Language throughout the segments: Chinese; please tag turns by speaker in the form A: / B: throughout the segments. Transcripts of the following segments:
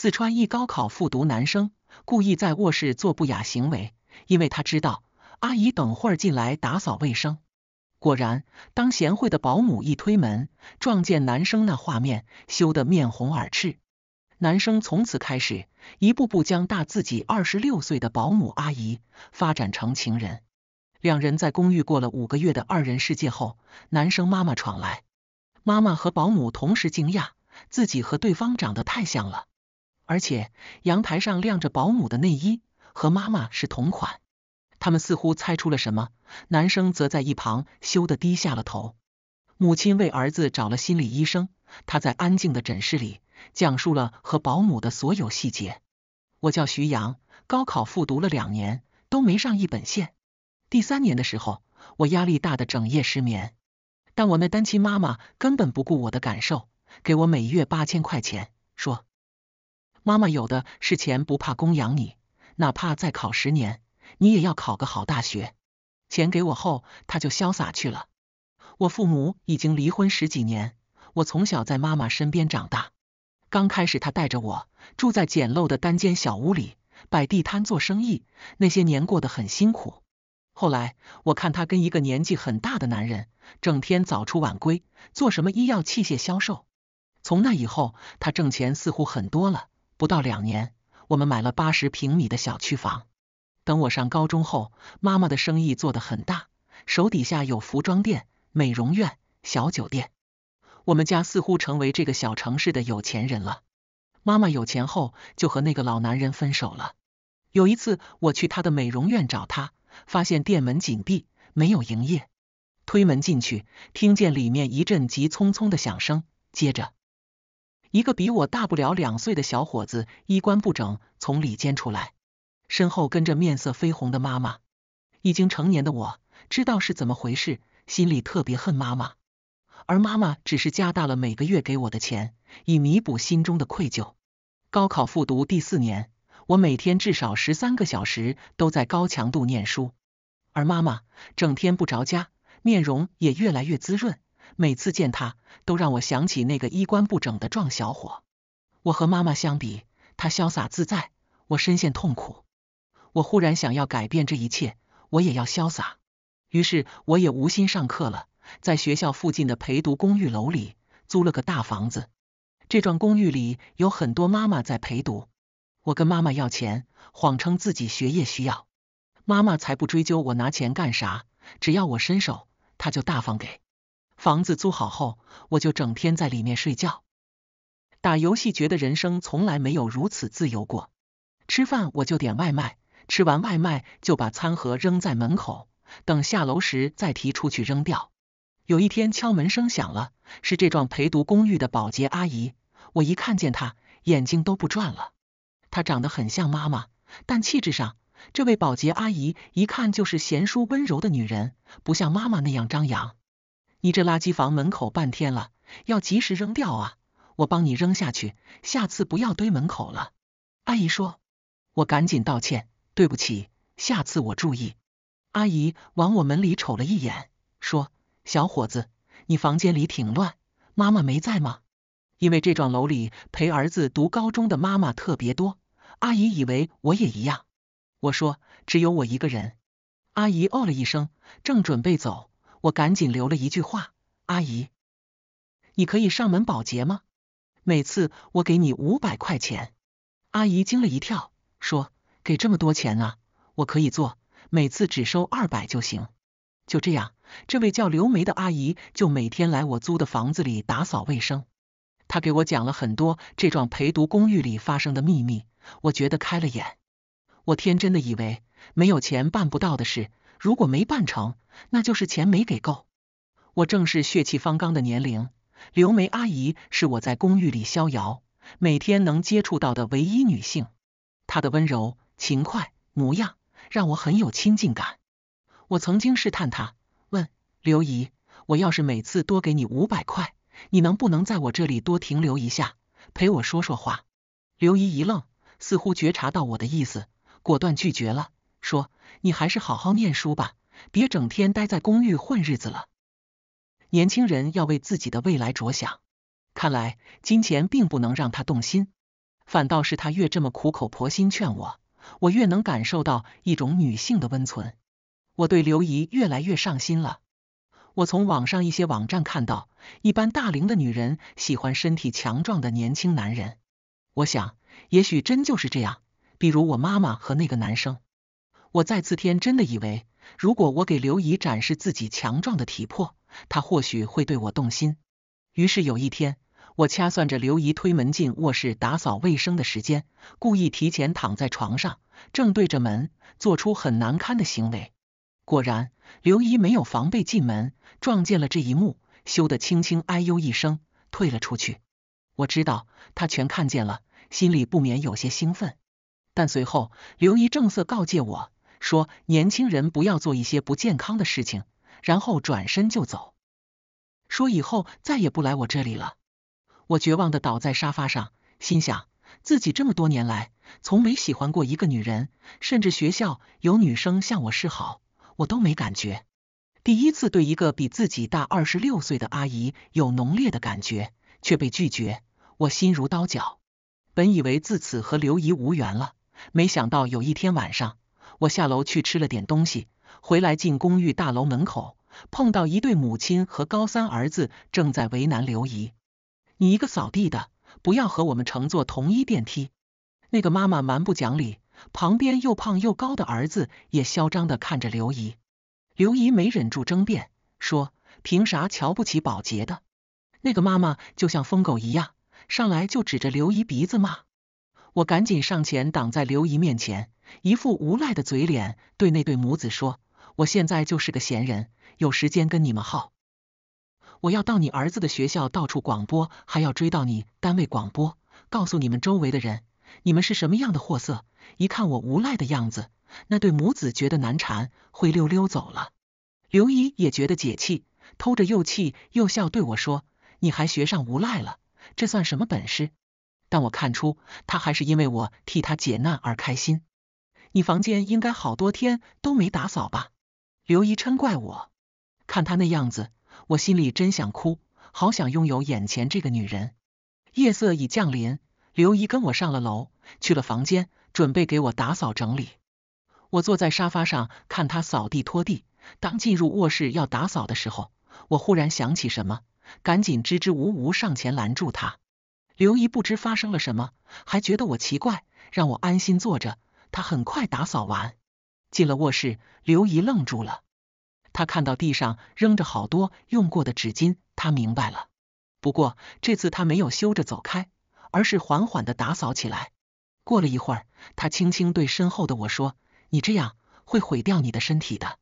A: 四川一高考复读男生故意在卧室做不雅行为，因为他知道阿姨等会儿进来打扫卫生。果然，当贤惠的保姆一推门，撞见男生那画面，羞得面红耳赤。男生从此开始一步步将大自己二十六岁的保姆阿姨发展成情人。两人在公寓过了五个月的二人世界后，男生妈妈闯来，妈妈和保姆同时惊讶，自己和对方长得太像了。而且阳台上晾着保姆的内衣，和妈妈是同款。他们似乎猜出了什么，男生则在一旁羞得低下了头。母亲为儿子找了心理医生，他在安静的诊室里讲述了和保姆的所有细节。我叫徐阳，高考复读了两年都没上一本线。第三年的时候，我压力大的整夜失眠，但我那单亲妈妈根本不顾我的感受，给我每月八千块钱，说。妈妈有的是钱，不怕供养你。哪怕再考十年，你也要考个好大学。钱给我后，他就潇洒去了。我父母已经离婚十几年，我从小在妈妈身边长大。刚开始，他带着我住在简陋的单间小屋里，摆地摊做生意。那些年过得很辛苦。后来，我看他跟一个年纪很大的男人，整天早出晚归，做什么医药器械销售。从那以后，他挣钱似乎很多了。不到两年，我们买了八十平米的小区房。等我上高中后，妈妈的生意做得很大，手底下有服装店、美容院、小酒店。我们家似乎成为这个小城市的有钱人了。妈妈有钱后，就和那个老男人分手了。有一次，我去他的美容院找他，发现店门紧闭，没有营业。推门进去，听见里面一阵急匆匆的响声，接着。一个比我大不了两岁的小伙子衣冠不整从里间出来，身后跟着面色绯红的妈妈。已经成年的我知道是怎么回事，心里特别恨妈妈，而妈妈只是加大了每个月给我的钱，以弥补心中的愧疚。高考复读第四年，我每天至少十三个小时都在高强度念书，而妈妈整天不着家，面容也越来越滋润。每次见他，都让我想起那个衣冠不整的壮小伙。我和妈妈相比，他潇洒自在，我深陷痛苦。我忽然想要改变这一切，我也要潇洒。于是我也无心上课了，在学校附近的陪读公寓楼里租了个大房子。这幢公寓里有很多妈妈在陪读，我跟妈妈要钱，谎称自己学业需要，妈妈才不追究我拿钱干啥，只要我伸手，她就大方给。房子租好后，我就整天在里面睡觉、打游戏，觉得人生从来没有如此自由过。吃饭我就点外卖，吃完外卖就把餐盒扔在门口，等下楼时再提出去扔掉。有一天敲门声响了，是这幢陪读公寓的保洁阿姨。我一看见她，眼睛都不转了。她长得很像妈妈，但气质上，这位保洁阿姨一看就是贤淑温柔的女人，不像妈妈那样张扬。你这垃圾房门口半天了，要及时扔掉啊！我帮你扔下去，下次不要堆门口了。阿姨说，我赶紧道歉，对不起，下次我注意。阿姨往我门里瞅了一眼，说：“小伙子，你房间里挺乱，妈妈没在吗？”因为这幢楼里陪儿子读高中的妈妈特别多，阿姨以为我也一样。我说，只有我一个人。阿姨哦了一声，正准备走。我赶紧留了一句话：“阿姨，你可以上门保洁吗？每次我给你五百块钱。”阿姨惊了一跳，说：“给这么多钱啊？我可以做，每次只收二百就行。”就这样，这位叫刘梅的阿姨就每天来我租的房子里打扫卫生。她给我讲了很多这幢陪读公寓里发生的秘密，我觉得开了眼。我天真的以为没有钱办不到的事。如果没办成，那就是钱没给够。我正是血气方刚的年龄，刘梅阿姨是我在公寓里逍遥，每天能接触到的唯一女性。她的温柔、勤快模样，让我很有亲近感。我曾经试探她，问刘姨：“我要是每次多给你五百块，你能不能在我这里多停留一下，陪我说说话？”刘姨一愣，似乎觉察到我的意思，果断拒绝了。说你还是好好念书吧，别整天待在公寓混日子了。年轻人要为自己的未来着想。看来金钱并不能让他动心，反倒是他越这么苦口婆心劝我，我越能感受到一种女性的温存。我对刘姨越来越上心了。我从网上一些网站看到，一般大龄的女人喜欢身体强壮的年轻男人。我想，也许真就是这样。比如我妈妈和那个男生。我再次天真的以为，如果我给刘姨展示自己强壮的体魄，她或许会对我动心。于是有一天，我掐算着刘姨推门进卧室打扫卫生的时间，故意提前躺在床上，正对着门做出很难堪的行为。果然，刘姨没有防备进门，撞见了这一幕，羞得轻轻哎呦一声，退了出去。我知道她全看见了，心里不免有些兴奋。但随后，刘姨正色告诫我。说年轻人不要做一些不健康的事情，然后转身就走，说以后再也不来我这里了。我绝望的倒在沙发上，心想自己这么多年来从没喜欢过一个女人，甚至学校有女生向我示好，我都没感觉。第一次对一个比自己大二十六岁的阿姨有浓烈的感觉，却被拒绝，我心如刀绞。本以为自此和刘姨无缘了，没想到有一天晚上。我下楼去吃了点东西，回来进公寓大楼门口，碰到一对母亲和高三儿子正在为难刘姨。你一个扫地的，不要和我们乘坐同一电梯。那个妈妈蛮不讲理，旁边又胖又高的儿子也嚣张的看着刘姨。刘姨没忍住争辩，说凭啥瞧不起保洁的？那个妈妈就像疯狗一样，上来就指着刘姨鼻子骂。我赶紧上前挡在刘姨面前，一副无赖的嘴脸，对那对母子说：“我现在就是个闲人，有时间跟你们耗。我要到你儿子的学校到处广播，还要追到你单位广播，告诉你们周围的人，你们是什么样的货色。”一看我无赖的样子，那对母子觉得难缠，灰溜溜走了。刘姨也觉得解气，偷着又气又笑对我说：“你还学上无赖了？这算什么本事？”但我看出，他还是因为我替他解难而开心。你房间应该好多天都没打扫吧？刘姨嗔怪我，看他那样子，我心里真想哭，好想拥有眼前这个女人。夜色已降临，刘姨跟我上了楼，去了房间，准备给我打扫整理。我坐在沙发上看她扫地拖地。当进入卧室要打扫的时候，我忽然想起什么，赶紧支支吾吾上前拦住她。刘姨不知发生了什么，还觉得我奇怪，让我安心坐着。她很快打扫完，进了卧室。刘姨愣住了，她看到地上扔着好多用过的纸巾，她明白了。不过这次她没有羞着走开，而是缓缓的打扫起来。过了一会儿，她轻轻对身后的我说：“你这样会毁掉你的身体的。”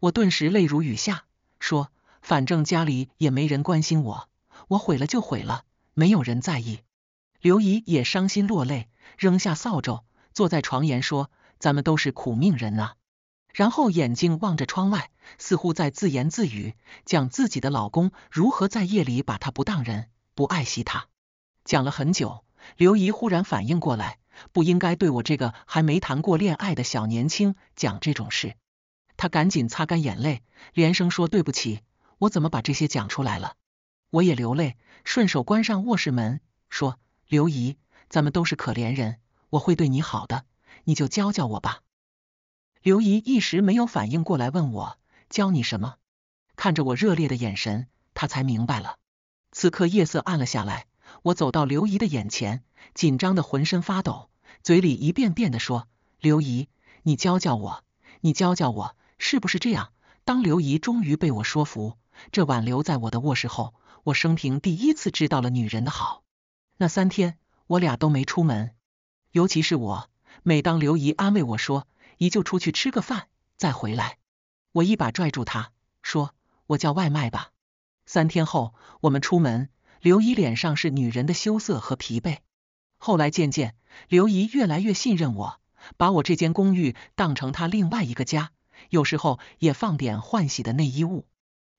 A: 我顿时泪如雨下，说：“反正家里也没人关心我，我毁了就毁了。”没有人在意，刘姨也伤心落泪，扔下扫帚，坐在床沿说：“咱们都是苦命人啊。”然后眼睛望着窗外，似乎在自言自语，讲自己的老公如何在夜里把她不当人，不爱惜她。讲了很久，刘姨忽然反应过来，不应该对我这个还没谈过恋爱的小年轻讲这种事。她赶紧擦干眼泪，连声说：“对不起，我怎么把这些讲出来了？”我也流泪，顺手关上卧室门，说：“刘姨，咱们都是可怜人，我会对你好的，你就教教我吧。”刘姨一时没有反应过来，问我：“教你什么？”看着我热烈的眼神，她才明白了。此刻夜色暗了下来，我走到刘姨的眼前，紧张的浑身发抖，嘴里一遍遍的说：“刘姨，你教教我，你教教我，是不是这样？”当刘姨终于被我说服，这晚留在我的卧室后。我生平第一次知道了女人的好。那三天，我俩都没出门。尤其是我，每当刘姨安慰我说：“姨就出去吃个饭，再回来。”我一把拽住她，说：“我叫外卖吧。”三天后，我们出门，刘姨脸上是女人的羞涩和疲惫。后来渐渐，刘姨越来越信任我，把我这间公寓当成她另外一个家，有时候也放点换洗的内衣物。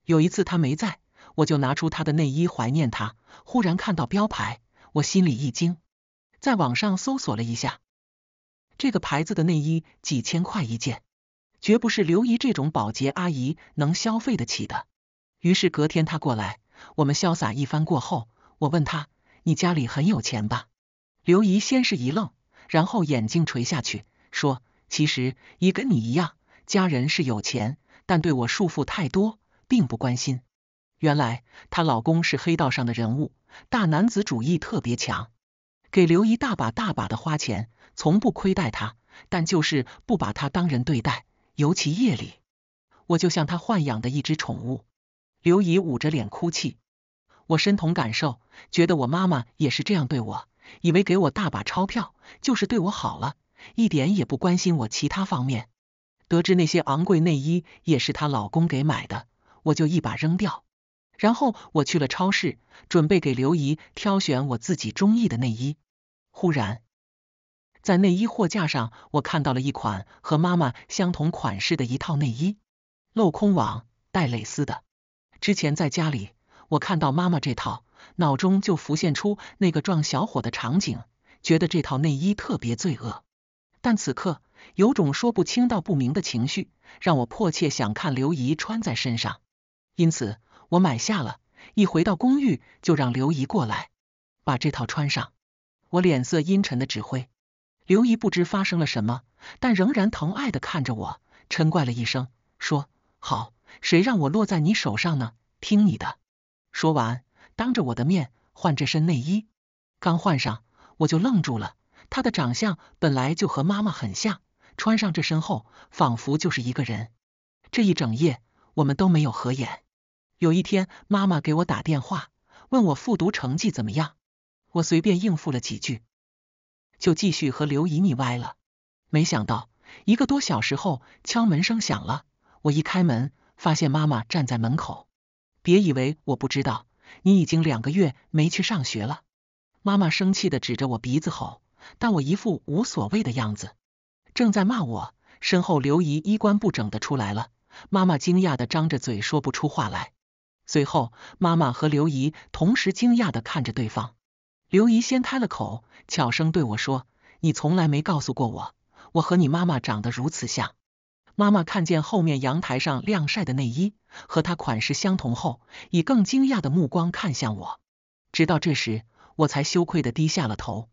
A: 有一次她没在。我就拿出她的内衣怀念她，忽然看到标牌，我心里一惊，在网上搜索了一下，这个牌子的内衣几千块一件，绝不是刘姨这种保洁阿姨能消费得起的。于是隔天她过来，我们潇洒一番过后，我问她：“你家里很有钱吧？”刘姨先是一愣，然后眼睛垂下去，说：“其实也跟你一样，家人是有钱，但对我束缚太多，并不关心。”原来她老公是黑道上的人物，大男子主义特别强，给刘姨大把大把的花钱，从不亏待她，但就是不把她当人对待。尤其夜里，我就像她豢养的一只宠物。刘姨捂着脸哭泣，我深同感受，觉得我妈妈也是这样对我，以为给我大把钞票就是对我好了，一点也不关心我其他方面。得知那些昂贵内衣也是她老公给买的，我就一把扔掉。然后我去了超市，准备给刘姨挑选我自己中意的内衣。忽然，在内衣货架上，我看到了一款和妈妈相同款式的一套内衣，镂空网带蕾丝的。之前在家里，我看到妈妈这套，脑中就浮现出那个壮小伙的场景，觉得这套内衣特别罪恶。但此刻，有种说不清道不明的情绪，让我迫切想看刘姨穿在身上，因此。我买下了，一回到公寓就让刘姨过来把这套穿上。我脸色阴沉的指挥刘姨，不知发生了什么，但仍然疼爱的看着我，嗔怪了一声，说：“好，谁让我落在你手上呢？听你的。”说完，当着我的面换这身内衣。刚换上，我就愣住了。她的长相本来就和妈妈很像，穿上这身后，仿佛就是一个人。这一整夜，我们都没有合眼。有一天，妈妈给我打电话，问我复读成绩怎么样。我随便应付了几句，就继续和刘姨腻歪了。没想到一个多小时后，敲门声响了。我一开门，发现妈妈站在门口。别以为我不知道，你已经两个月没去上学了。妈妈生气的指着我鼻子吼，但我一副无所谓的样子。正在骂我，身后刘姨衣冠不整的出来了。妈妈惊讶的张着嘴说不出话来。随后，妈妈和刘姨同时惊讶地看着对方。刘姨先开了口，悄声对我说：“你从来没告诉过我，我和你妈妈长得如此像。”妈妈看见后面阳台上晾晒的内衣和她款式相同后，以更惊讶的目光看向我。直到这时，我才羞愧地低下了头。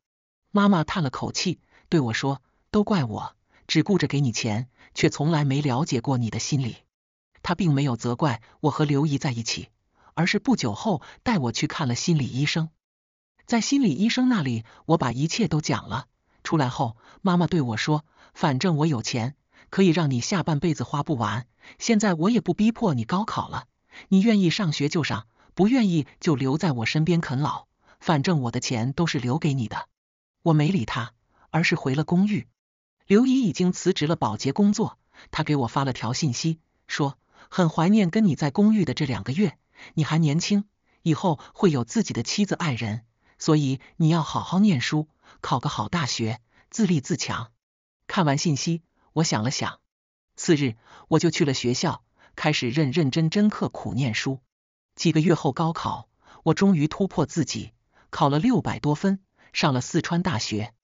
A: 妈妈叹了口气，对我说：“都怪我，只顾着给你钱，却从来没了解过你的心理。”他并没有责怪我和刘姨在一起，而是不久后带我去看了心理医生。在心理医生那里，我把一切都讲了。出来后，妈妈对我说：“反正我有钱，可以让你下半辈子花不完。现在我也不逼迫你高考了，你愿意上学就上，不愿意就留在我身边啃老，反正我的钱都是留给你的。”我没理他，而是回了公寓。刘姨已经辞职了保洁工作，她给我发了条信息说。很怀念跟你在公寓的这两个月，你还年轻，以后会有自己的妻子爱人，所以你要好好念书，考个好大学，自立自强。看完信息，我想了想，次日我就去了学校，开始认认真真刻苦念书。几个月后高考，我终于突破自己，考了六百多分，上了四川大学。